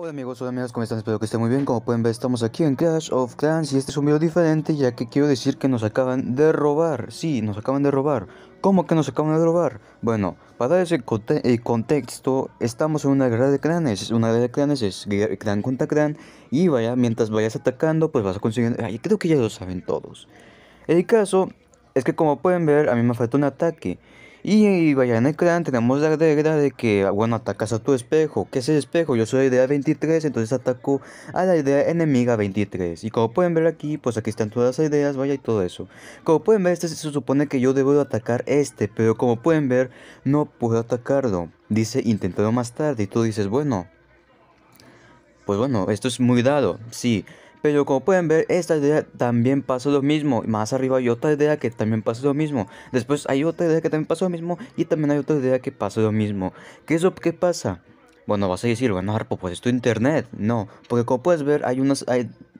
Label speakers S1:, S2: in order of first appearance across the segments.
S1: Hola amigos, hola amigas, ¿cómo están? Espero que estén muy bien. Como pueden ver, estamos aquí en Clash of Clans y este es un video diferente ya que quiero decir que nos acaban de robar. Sí, nos acaban de robar. ¿Cómo que nos acaban de robar? Bueno, para dar ese eh, contexto, estamos en una guerra de clanes. Una guerra de clanes es clan contra clan y vaya, mientras vayas atacando, pues vas a conseguir... Ay, creo que ya lo saben todos. El caso es que como pueden ver, a mí me falta un ataque. Y vaya, en el clan tenemos la regla de que, ah, bueno, atacas a tu espejo. ¿Qué es el espejo? Yo soy la idea 23, entonces ataco a la idea enemiga 23. Y como pueden ver aquí, pues aquí están todas las ideas, vaya, y todo eso. Como pueden ver, este se supone que yo debo atacar este, pero como pueden ver, no puedo atacarlo. Dice, intentado más tarde, y tú dices, bueno... Pues bueno, esto es muy dado, sí. Pero como pueden ver, esta idea también pasó lo mismo. Más arriba hay otra idea que también pasó lo mismo. Después hay otra idea que también pasó lo mismo. Y también hay otra idea que pasó lo mismo. ¿Qué es lo que pasa? Bueno, vas a decir, bueno, Harpo, pues es tu internet. No, porque como puedes ver, hay unas.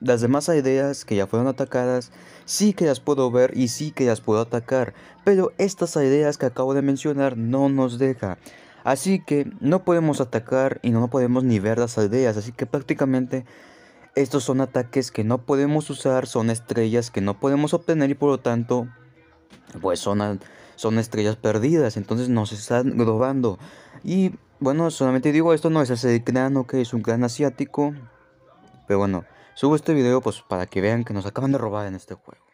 S1: las demás ideas que ya fueron atacadas, sí que las puedo ver y sí que las puedo atacar. Pero estas ideas que acabo de mencionar no nos deja. Así que no podemos atacar y no podemos ni ver las ideas. Así que prácticamente estos son ataques que no podemos usar, son estrellas que no podemos obtener y por lo tanto, pues son, son estrellas perdidas, entonces nos están robando. Y bueno, solamente digo esto, no es el gran, ok, es un gran asiático, pero bueno, subo este video pues para que vean que nos acaban de robar en este juego.